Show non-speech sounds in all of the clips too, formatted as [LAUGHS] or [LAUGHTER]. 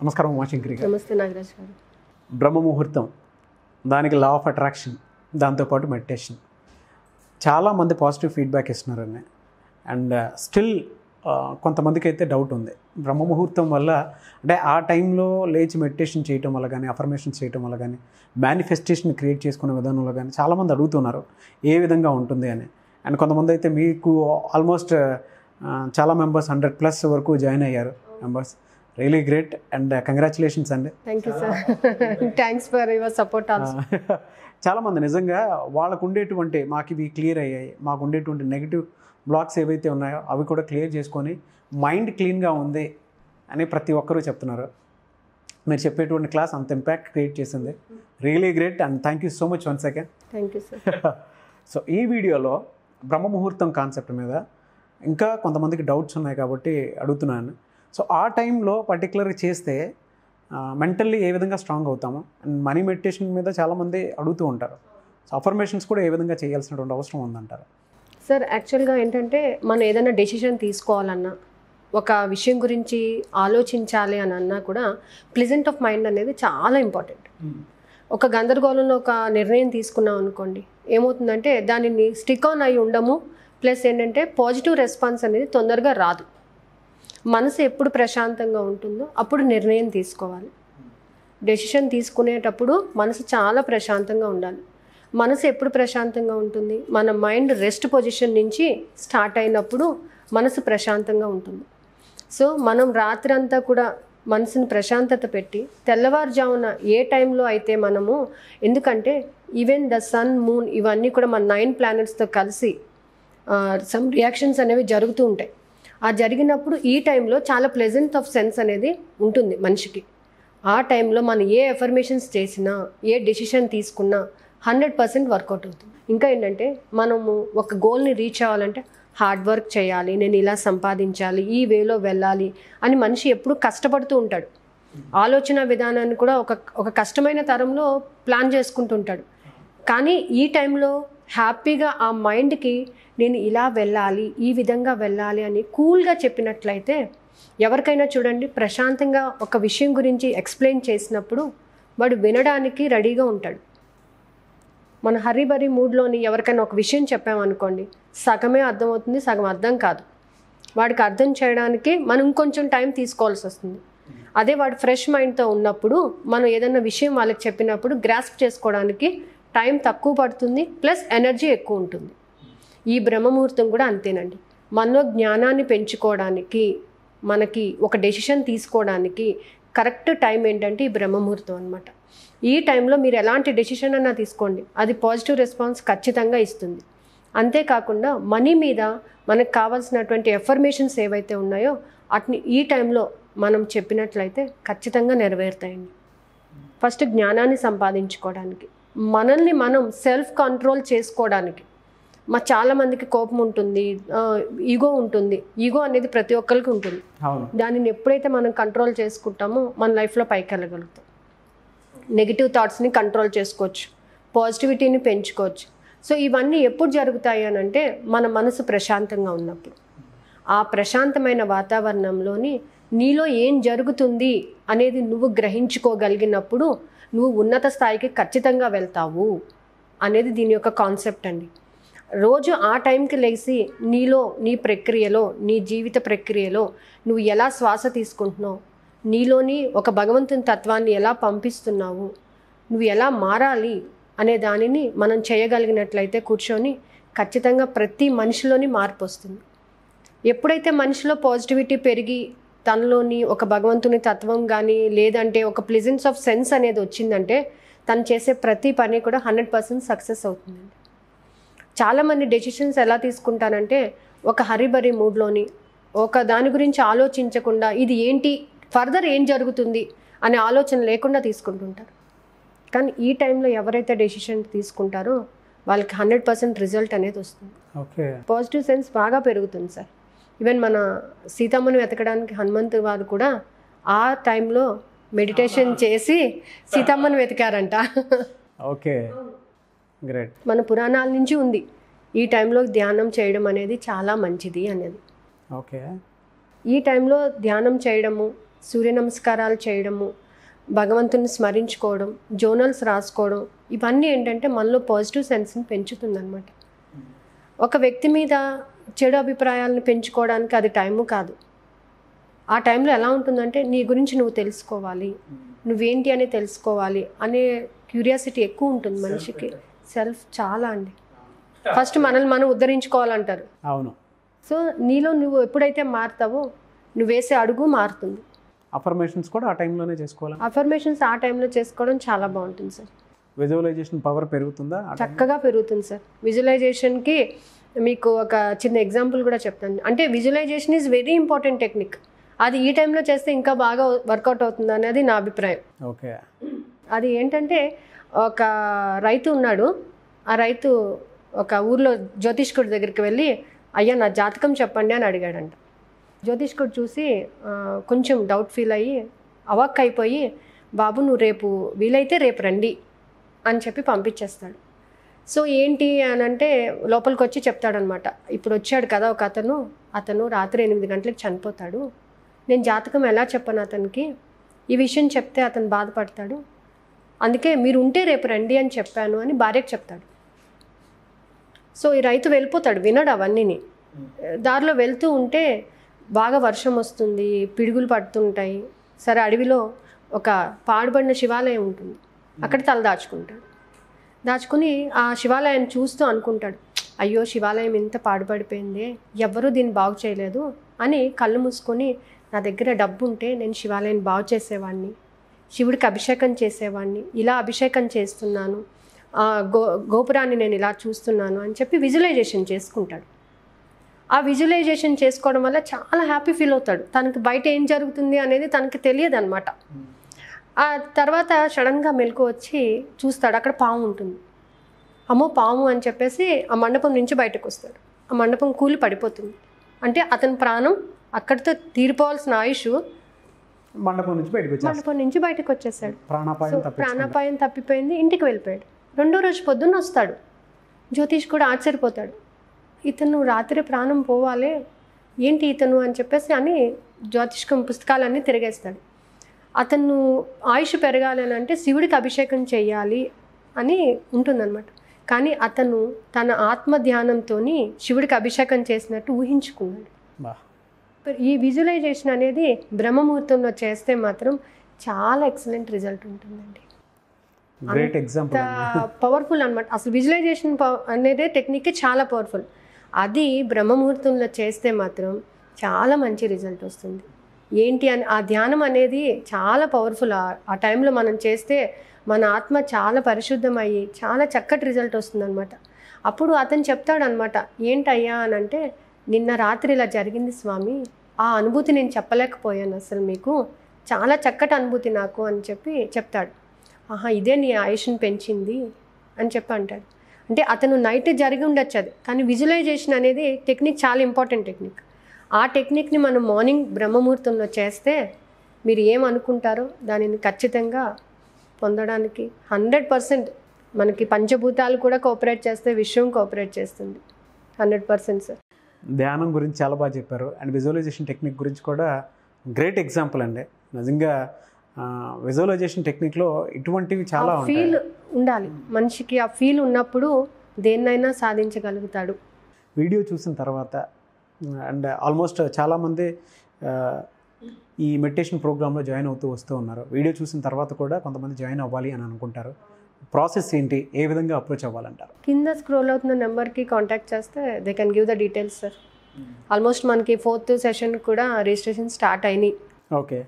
నమస్కారం watching cricket నమస్తే నాగరాజ్ గారు బ్రహ్మ ముహూర్తం దానికి లా ఆఫ్ అట్రాక్షన్ దాంతోపాటు మెడిటేషన్ చాలామంది పాజిటివ్ ఫీడ్బ్యాక్ ఇస్తున్నారని అండ్ స్టిల్ కొంతమందికి అయితే డౌట్ ఉంది బ్రహ్మ ముహూర్తం వల్ల అంటే ఆ టైంలో లేచి మెడిటేషన్ చేయటం వల్ల కానీ అఫర్మేషన్ చేయటం వల్ల కానీ మేనిఫెస్టేషన్ క్రియేట్ చేసుకునే విధానంలో కానీ చాలామంది అడుగుతున్నారు ఏ విధంగా ఉంటుంది అని అండ్ కొంతమంది అయితే మీకు ఆల్మోస్ట్ uh, uh, చాలా మెంబర్స్ హండ్రెడ్ ప్లస్ వరకు జాయిన్ అయ్యారు members really great and congratulations అండి thank you sir thanks for your support చాలామంది నిజంగా వాళ్ళకు ఉండేటువంటి మాకు ఇవి క్లియర్ అయ్యాయి మాకు ఉండేటువంటి నెగిటివ్ బ్లాక్స్ ఏవైతే ఉన్నాయో అవి కూడా క్లియర్ చేసుకొని మైండ్ క్లీన్గా ఉంది అని ప్రతి ఒక్కరూ చెప్తున్నారు మీరు చెప్పేటువంటి క్లాస్ అంత ఇంపాక్ట్ క్రియేట్ చేసింది really great and thank you so much one second thank you sir so ఈ వీడియోలో బ్రహ్మ ముహూర్తం కాన్సెప్ట్ మీద ఇంకా కొంతమందికి డౌట్స్ ఉన్నాయి కాబట్టి అడుగుతున్నాను సో ఆ టైంలో పర్టికులర్గా చేస్తే మెంటల్లీ ఏ విధంగా స్ట్రాంగ్ అవుతాము అండ్ మనీ మెడిటేషన్ మీద చాలామంది అడుగుతూ ఉంటారు సో అఫర్మేషన్స్ కూడా ఏ విధంగా చేయాల్సినటువంటి అవసరం ఉందంటారు సార్ యాక్చువల్గా ఏంటంటే మనం ఏదైనా డెసిషన్ తీసుకోవాలన్నా ఒక విషయం గురించి ఆలోచించాలి అని అన్నా కూడా ప్లెజెంట్ ఆఫ్ మైండ్ అనేది చాలా ఇంపార్టెంట్ hmm. ఒక గందరగోళంలో ఒక నిర్ణయం తీసుకున్నాం అనుకోండి ఏమవుతుందంటే దానిని స్టిక్ ఆన్ అయి ఉండము ప్లస్ ఏంటంటే పాజిటివ్ రెస్పాన్స్ అనేది తొందరగా రాదు మనసు ఎప్పుడు ప్రశాంతంగా ఉంటుందో అప్పుడు నిర్ణయం తీసుకోవాలి డెసిషన్ తీసుకునేటప్పుడు మనసు చాలా ప్రశాంతంగా ఉండాలి మనసు ఎప్పుడు ప్రశాంతంగా ఉంటుంది మన మైండ్ రెస్ట్ పొజిషన్ నుంచి స్టార్ట్ అయినప్పుడు మనసు ప్రశాంతంగా ఉంటుంది సో మనం రాత్రంతా కూడా మనసుని ప్రశాంతత పెట్టి తెల్లవారుజామున ఏ టైంలో అయితే మనము ఎందుకంటే ఈవెన్ ద సన్ మూన్ ఇవన్నీ కూడా మన నైన్ ప్లానెట్స్తో కలిసి సమ్ రియాక్షన్స్ అనేవి జరుగుతూ ఉంటాయి ఆ జరిగినప్పుడు ఈ టైంలో చాలా ప్లెజెంట్ ఆఫ్ సెన్స్ అనేది ఉంటుంది మనిషికి ఆ టైంలో మనం ఏ ఎఫర్మేషన్స్ చేసినా ఏ డెసిషన్ తీసుకున్నా హండ్రెడ్ పర్సెంట్ వర్కౌట్ అవుతుంది ఇంకా ఏంటంటే మనము ఒక గోల్ని రీచ్ అవ్వాలంటే హార్డ్ వర్క్ చేయాలి నేను ఇలా సంపాదించాలి ఈ వేలో వెళ్ళాలి అని మనిషి ఎప్పుడు కష్టపడుతూ ఉంటాడు ఆలోచన విధానాన్ని కూడా ఒక ఒక కష్టమైన తరంలో ప్లాన్ చేసుకుంటుంటాడు కానీ ఈ టైంలో హ్యాపీగా ఆ మైండ్కి నేను ఇలా వెళ్ళాలి ఈ విధంగా వెళ్ళాలి అని కూల్గా చెప్పినట్లయితే ఎవరికైనా చూడండి ప్రశాంతంగా ఒక విషయం గురించి ఎక్స్ప్లెయిన్ చేసినప్పుడు వాడు వినడానికి రెడీగా ఉంటాడు మన హరిబరి మూడ్లోని ఎవరికైనా ఒక విషయం చెప్పామనుకోండి సగమే అర్థమవుతుంది సగం అర్థం కాదు వాడికి అర్థం చేయడానికి మనం ఇంకొంచెం టైం తీసుకోవాల్సి వస్తుంది అదే వాడు ఫ్రెష్ మైండ్తో ఉన్నప్పుడు మనం ఏదైనా విషయం వాళ్ళకి చెప్పినప్పుడు గ్రాస్ప్ చేసుకోవడానికి టైం తక్కువ పడుతుంది ప్లస్ ఎనర్జీ ఎక్కువ ఉంటుంది ఈ బ్రహ్మముహూర్తం కూడా అంతేనండి మనలో జ్ఞానాన్ని పెంచుకోవడానికి మనకి ఒక డెసిషన్ తీసుకోవడానికి కరెక్ట్ టైం ఏంటంటే ఈ బ్రహ్మముహూర్తం అనమాట ఈ టైంలో మీరు ఎలాంటి డెసిషన్ అన్నా తీసుకోండి అది పాజిటివ్ రెస్పాన్స్ ఖచ్చితంగా ఇస్తుంది అంతేకాకుండా మనీ మీద మనకు కావాల్సినటువంటి ఎఫర్మేషన్స్ ఏవైతే ఉన్నాయో అట్ని ఈ టైంలో మనం చెప్పినట్లయితే ఖచ్చితంగా నెరవేరుతాయండి ఫస్ట్ జ్ఞానాన్ని సంపాదించుకోవడానికి మనల్ని మనం సెల్ఫ్ కంట్రోల్ చేసుకోవడానికి మా చాలామందికి కోపం ఉంటుంది ఈగో ఉంటుంది ఈగో అనేది ప్రతి ఒక్కరికి ఉంటుంది దానిని ఎప్పుడైతే మనం కంట్రోల్ చేసుకుంటామో మన లైఫ్లో పైకి వెళ్ళగలుగుతాం నెగిటివ్ థాట్స్ని కంట్రోల్ చేసుకోవచ్చు పాజిటివిటీని పెంచుకోవచ్చు సో ఇవన్నీ ఎప్పుడు జరుగుతాయి అని అంటే మన మనసు ప్రశాంతంగా ఉన్నప్పుడు ఆ ప్రశాంతమైన వాతావరణంలోని నీలో ఏం జరుగుతుంది అనేది నువ్వు గ్రహించుకోగలిగినప్పుడు నువ్వు ఉన్నత స్థాయికి ఖచ్చితంగా వెళ్తావు అనేది దీని యొక్క కాన్సెప్ట్ అండి రోజు ఆ టైంకి లేచి నీలో నీ ప్రక్రియలో నీ జీవిత ప్రక్రియలో నువ్వు ఎలా శ్వాస తీసుకుంటున్నావు నీలోని ఒక భగవంతుని తత్వాన్ని ఎలా పంపిస్తున్నావు నువ్వు ఎలా మారాలి అనే దానిని మనం చేయగలిగినట్లయితే కూర్చొని ఖచ్చితంగా ప్రతి మనిషిలోని మార్పు వస్తుంది ఎప్పుడైతే మనిషిలో పాజిటివిటీ పెరిగి తనలోని ఒక భగవంతుని తత్వం కానీ లేదంటే ఒక ప్లెజెన్స్ ఆఫ్ సెన్స్ అనేది వచ్చిందంటే తను చేసే ప్రతి పని కూడా హండ్రెడ్ పర్సెంట్ సక్సెస్ అవుతుందండి చాలామంది డెసిషన్స్ ఎలా తీసుకుంటానంటే ఒక హరిబరి మూడ్లోని ఒక దాని గురించి ఆలోచించకుండా ఇది ఏంటి ఫర్దర్ ఏం జరుగుతుంది అనే ఆలోచన లేకుండా తీసుకుంటుంటారు కానీ ఈ టైంలో ఎవరైతే డెసిషన్ తీసుకుంటారో వాళ్ళకి హండ్రెడ్ పర్సెంట్ రిజల్ట్ అనేది వస్తుంది ఓకే పాజిటివ్ సెన్స్ బాగా పెరుగుతుంది సార్ ఈవెన్ మన సీతమ్మను వెతకడానికి హనుమంతు వారు కూడా ఆ టైంలో మెడిటేషన్ చేసి సీతమ్మను వెతికారంట ఓకే గ్రేట్ మన పురాణాల నుంచి ఉంది ఈ టైంలో ధ్యానం చేయడం అనేది చాలా మంచిది అనేది ఓకే ఈ టైంలో ధ్యానం చేయడము సూర్య నమస్కారాలు చేయడము భగవంతుని స్మరించుకోవడం జోనల్స్ రాసుకోవడం ఇవన్నీ ఏంటంటే మనలో పాజిటివ్ సెన్స్ని పెంచుతుందన్నమాట ఒక వ్యక్తి మీద చెడు అభిప్రాయాలను పెంచుకోవడానికి అది టైము కాదు ఆ టైంలో ఎలా ఉంటుందంటే నీ గురించి నువ్వు తెలుసుకోవాలి నువ్వేంటి అని తెలుసుకోవాలి అనే క్యూరియాసిటీ ఎక్కువ ఉంటుంది మనిషికి సెల్ఫ్ చాలా అండి ఫస్ట్ మనల్ని మనం ఉద్ధరించుకోవాలంటారు అవును సో నీలో నువ్వు ఎప్పుడైతే మారుతావో నువ్వు వేసే అడుగు మారుతుంది అఫర్మేషన్స్ కూడా ఆ టైంలోనే చేసుకోవాలి అఫర్మేషన్స్ ఆ టైంలో చేసుకోవడం చాలా బాగుంటుంది సార్ విజువలైజేషన్ పవర్ పెరుగుతుందా చక్కగా పెరుగుతుంది సార్ విజువలైజేషన్కి మీకు ఒక చిన్న ఎగ్జాంపుల్ కూడా చెప్తాను అంటే visualization is very important technique అది ఈ టైంలో చేస్తే ఇంకా బాగా వర్కౌట్ అవుతుంది అనేది నా అభిప్రాయం ఓకే అది ఏంటంటే ఒక రైతు ఉన్నాడు ఆ రైతు ఒక ఊర్లో జ్యోతిష్కుడి దగ్గరికి వెళ్ళి అయ్యా నా జాతకం చెప్పండి అని అడిగాడంట జ్యోతిష్కుడు చూసి కొంచెం డౌట్ ఫీల్ అయ్యి అవాక్ అయిపోయి బాబు నువ్వు రేపు వీలైతే రేపు రండి అని చెప్పి పంపించేస్తాడు సో ఏంటి అని అంటే లోపలికి వచ్చి చెప్తాడనమాట ఇప్పుడు వచ్చాడు కదా ఒక అతను అతను రాత్రి ఎనిమిది గంటలకు చనిపోతాడు నేను జాతకం ఎలా చెప్పాను అతనికి ఈ విషయం చెప్తే అతను బాధపడతాడు అందుకే మీరు ఉంటే రేపు రండి అని చెప్పాను అని భార్యకు చెప్తాడు సో ఈ రైతు వెళ్ళిపోతాడు వినడు అవన్నీని దారిలో వెళ్తూ ఉంటే బాగా వర్షం వస్తుంది పిడుగులు పడుతుంటాయి సరే అడవిలో ఒక పాడుబడిన శివాలయం ఉంటుంది అక్కడ తల దాచుకుంటాడు దాచుకుని ఆ శివాలయం చూస్తూ అనుకుంటాడు అయ్యో శివాలయం ఇంత పాడుపడిపోయింది ఎవరూ దీన్ని బాగు చేయలేదు అని కళ్ళు మూసుకొని నా దగ్గర డబ్బు ఉంటే నేను శివాలయం బాగు చేసేవాడిని శివుడికి అభిషేకం చేసేవాడిని ఇలా అభిషేకం చేస్తున్నాను ఆ గో గోపురాన్ని నేను ఇలా చూస్తున్నాను అని చెప్పి విజువలైజేషన్ చేసుకుంటాడు ఆ విజువలైజేషన్ చేసుకోవడం వల్ల చాలా హ్యాపీ ఫీల్ అవుతాడు తనకి బయట ఏం జరుగుతుంది అనేది తనకి తెలియదు అనమాట ఆ తర్వాత సడన్గా మెలకు వచ్చి చూస్తాడు అక్కడ పాము ఉంటుంది అమ్మో పాము అని చెప్పేసి ఆ మండపం నుంచి బయటకు వస్తాడు ఆ మండపం కూలి పడిపోతుంది అంటే అతని ప్రాణం అక్కడితో తీరిపోవాల్సిన ఆయుష్ మండపం నుంచి బయటకు మండపం నుంచి బయటకు వచ్చేసాడు ప్రాణాపాయం ప్రాణాపాయం తప్పిపోయింది ఇంటికి వెళ్ళిపోయాడు రెండో రోజు పొద్దున్న వస్తాడు జ్యోతిష్ కూడా ఆశ్చర్యపోతాడు ఇతను రాత్రి ప్రాణం పోవాలే ఏంటి ఇతను అని చెప్పేసి అని జ్యోతిష్కం పుస్తకాలన్నీ తిరిగేస్తాడు అతను ఆయుష్ పెరగాలి అని అంటే శివుడికి అభిషేకం చేయాలి అని ఉంటుందన్నమాట కానీ అతను తన ఆత్మ ధ్యానంతో శివుడికి అభిషేకం చేసినట్టు ఊహించుకున్నాడు ఈ విజువలైజేషన్ అనేది బ్రహ్మముహూర్తంలో చేస్తే మాత్రం చాలా ఎక్సలెంట్ రిజల్ట్ ఉంటుందండి పవర్ఫుల్ అనమాట [LAUGHS] అసలు విజువలైజేషన్ అనేది టెక్నిక్ చాలా పవర్ఫుల్ అది బ్రహ్మముహూర్తంలో చేస్తే మాత్రం చాలా మంచి రిజల్ట్ వస్తుంది ఏంటి అని ఆ ధ్యానం అనేది చాలా పవర్ఫుల్ ఆ టైంలో మనం చేస్తే మన ఆత్మ చాలా పరిశుద్ధమయ్యి చాలా చక్కటి రిజల్ట్ వస్తుందనమాట అప్పుడు అతను చెప్తాడనమాట ఏంటయ్యా అని అంటే నిన్న రాత్రి ఇలా జరిగింది స్వామి ఆ అనుభూతి నేను చెప్పలేకపోయాను అసలు మీకు చాలా చక్కటి అనుభూతి నాకు అని చెప్పి చెప్తాడు ఆహా ఇదే నీ ఆయుష్ని పెంచింది అని చెప్పి అంటాడు అంటే అతను నైట్ జరిగి ఉండొచ్చు అది కానీ విజువలైజేషన్ అనేది టెక్నిక్ చాలా ఇంపార్టెంట్ టెక్నిక్ ఆ టెక్నిక్ని మనం మార్నింగ్ బ్రహ్మముహూర్తంలో చేస్తే మీరు ఏమనుకుంటారో దానిని ఖచ్చితంగా పొందడానికి హండ్రెడ్ పర్సెంట్ మనకి పంచభూతాలు కూడా కోఆపరేట్ చేస్తే విశ్వం కోఆపరేట్ చేస్తుంది హండ్రెడ్ పర్సెంట్ సార్ ధ్యానం గురించి చాలా బాగా చెప్పారు అండ్ విజువలైజేషన్ టెక్నిక్ గురించి కూడా గ్రేట్ ఎగ్జాంపుల్ అండి నిజంగా విజువలైజేషన్ టెక్నిక్లో ఇటువంటివి చాలా ఫీల్ ఉండాలి మనిషికి ఆ ఫీల్ ఉన్నప్పుడు దేన్నైనా సాధించగలుగుతాడు వీడియో చూసిన తర్వాత అండ్ ఆల్మోస్ట్ చాలామంది ఈ మెడిటేషన్ ప్రోగ్రాంలో జాయిన్ అవుతూ వస్తూ ఉన్నారు వీడియో చూసిన తర్వాత కూడా కొంతమంది జాయిన్ అవ్వాలి అని అనుకుంటారు ప్రాసెస్ ఏంటి ఏ విధంగా అప్రోచ్ అవ్వాలంటారు కింద స్క్రోల్ అవుతున్న నెంబర్కి కాంటాక్ట్ చేస్తే they can give the details sir almost మనకి ఫోర్త్ సెషన్ కూడా రిజిస్ట్రేషన్ స్టార్ట్ అయినాయి ఓకే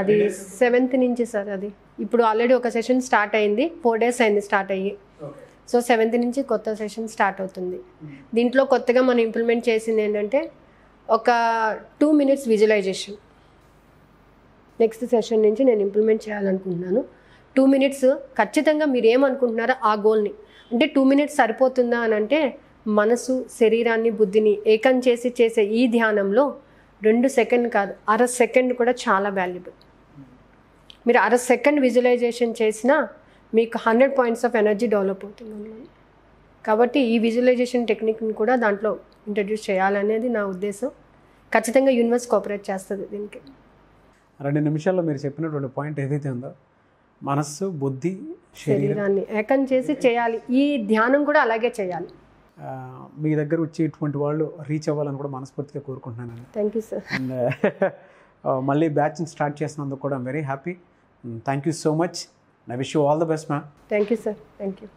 అది సెవెంత్ నుంచి సార్ అది ఇప్పుడు ఆల్రెడీ ఒక సెషన్ స్టార్ట్ అయింది ఫోర్ డేస్ అయింది స్టార్ట్ అయ్యి సో సెవెంత్ నుంచి కొత్త సెషన్ స్టార్ట్ అవుతుంది దీంట్లో కొత్తగా మనం ఇంప్లిమెంట్ చేసింది ఏంటంటే ఒక two minutes visualization next session నుంచి నేను ఇంప్లిమెంట్ చేయాలనుకుంటున్నాను టూ మినిట్స్ ఖచ్చితంగా మీరు ఏమనుకుంటున్నారో ఆ గోల్ని అంటే టూ మినిట్స్ సరిపోతుందా అని అంటే మనసు శరీరాన్ని బుద్ధిని ఏకం చేసి చేసే ఈ ధ్యానంలో రెండు సెకండ్ కాదు అర సెకండ్ కూడా చాలా వాల్యుబుల్ మీరు అర సెకండ్ విజువలైజేషన్ చేసినా మీకు hundred points of energy develop అవుతుంది అనమాట కాబట్టి ఈ విజువలైజేషన్ టెక్నిక్ని కూడా దాంట్లో ఇంట్రడ్యూస్ చేయాలనేది నా ఉద్దేశం ఖచ్చితంగా యూనివర్స్ కోఆపరేట్ చేస్తుంది దీనికి రెండు నిమిషాల్లో మీరు చెప్పినటువంటి పాయింట్ ఏదైతే ఉందో మనస్సు బుద్ధి శరీరాన్ని ఏకం చేసి చేయాలి ఈ ధ్యానం కూడా అలాగే చేయాలి మీ దగ్గర వచ్చేటువంటి వాళ్ళు రీచ్ అవ్వాలని కూడా మనస్ఫూర్తిగా కోరుకుంటున్నాను థ్యాంక్ యూ సార్ అండ్ మళ్ళీ బ్యాచ్ని స్టార్ట్ చేసినందుకు కూడా very happy thank you so much I wish you all the best ma'am thank you sir thank you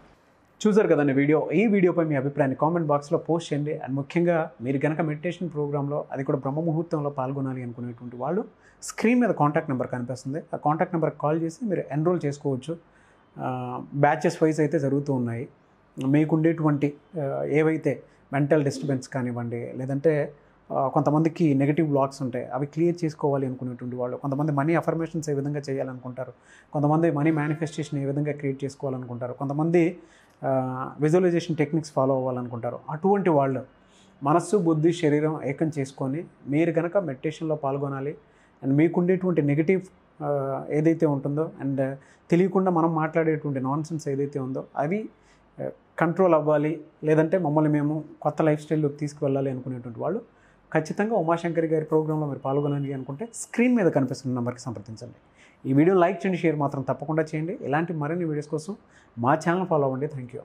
చూసారు కదండి వీడియో ఈ వీడియోపై మీ అభిప్రాయాన్ని కామెంట్ బాక్స్లో పోస్ట్ చేయండి అండ్ ముఖ్యంగా మీరు కనుక మెడిటేషన్ ప్రోగ్రాంలో అది కూడా బ్రహ్మ ముహూర్తంలో పాల్గొనాలి అనుకునేటువంటి వాళ్ళు స్క్రీన్ మీద కాంటాక్ట్ నెంబర్ కనిపిస్తుంది ఆ కాంటాక్ట్ నెంబర్కి కాల్ చేసి మీరు ఎన్రోల్ చేసుకోవచ్చు బ్యాచెస్ వైజ్ అయితే జరుగుతూ ఉన్నాయి మీకుండేటువంటి ఏవైతే మెంటల్ డిస్టర్బెన్స్ కానివ్వండి లేదంటే కొంతమందికి నెగిటివ్ బ్లాక్స్ ఉంటాయి అవి క్లియర్ చేసుకోవాలి అనుకునేటువంటి వాళ్ళు కొంతమంది మనీ అఫర్మేషన్స్ ఏ విధంగా చేయాలనుకుంటారు కొంతమంది మనీ మేనిఫెస్టేషన్ ఏ విధంగా క్రియేట్ చేసుకోవాలనుకుంటారు కొంతమంది విజువలైజేషన్ టెక్నిక్స్ ఫాలో అవ్వాలనుకుంటారు అటువంటి వాళ్ళు మనస్సు బుద్ధి శరీరం ఏకం చేసుకొని మీరు కనుక మెడిటేషన్లో పాల్గొనాలి అండ్ మీకుండేటువంటి నెగిటివ్ ఏదైతే ఉంటుందో అండ్ తెలియకుండా మనం మాట్లాడేటువంటి నాన్ సెన్స్ ఏదైతే ఉందో అవి కంట్రోల్ అవ్వాలి లేదంటే మమ్మల్ని మేము కొత్త లైఫ్ స్టైల్లోకి తీసుకువెళ్ళాలి అనుకునేటువంటి వాళ్ళు ఖచ్చితంగా ఉమాశంకర్ గారి ప్రోగ్రాంలో మీరు పాల్గొనండి అనుకుంటే స్క్రీన్ మీద కనిపిస్తున్న నెంబర్కి సంప్రదించండి ఈ వీడియో లైక్ చేయండి షేర్ మాత్రం తప్పకుండా చేయండి ఇలాంటి మరిన్ని వీడియోస్ కోసం మా ఛానల్ ఫాలో అవ్వండి థ్యాంక్ యూ